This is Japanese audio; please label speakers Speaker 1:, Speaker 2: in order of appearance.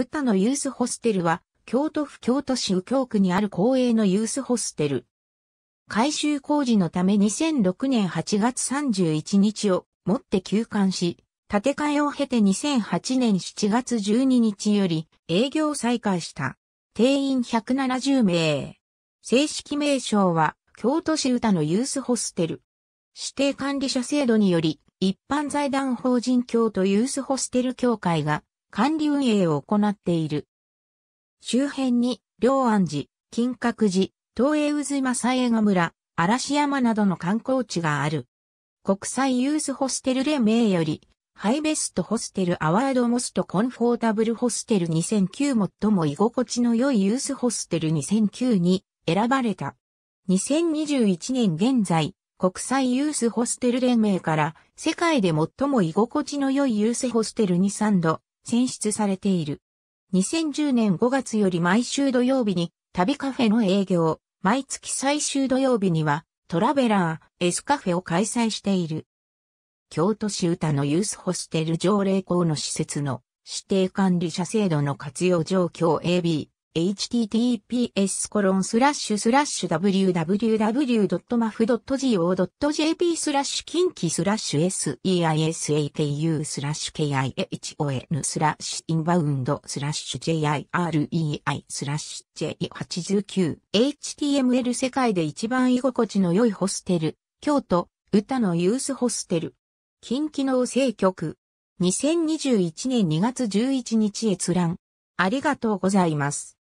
Speaker 1: 歌のユースホステルは、京都府京都市右京区にある公営のユースホステル。改修工
Speaker 2: 事のため2006年8月31日をもって休館し、建て替えを経て2008年7月12日より営業再開した。定員170名。正式名称は京都市歌のユースホステル。指定管理者制度により一般財団法人京都ユースホステル協会が管理運営を行っている。周辺に、両安寺、金閣寺、東映渦正江画村、嵐山などの観光地がある。国際ユースホステル連盟より、ハイベストホステルアワードモストコンフォータブルホステル2009最も居心地の良いユースホステル2009に選ばれた。2021年現在、国際ユースホステル連盟から世界で最も居心地の良いユースホステルに3度選出されている。2010年5月より毎週土曜日に旅カフェの営業、毎月最終土曜日にはトラベラー、S カフェを開催している。京都市歌のユースホステル条例校の施設の指定管理者制度の活用状況 AB https www.maf.go.jp スラッシュ近畿スラッシュ seisatu スラッシュ kihon スラッシュインバウンドスラッシュ jirei スラッシュ j89html 世界で一番居心地の良いホステル京都歌のユースホステル近畿の政局
Speaker 1: 2021年2月11日閲覧ありがとうございます。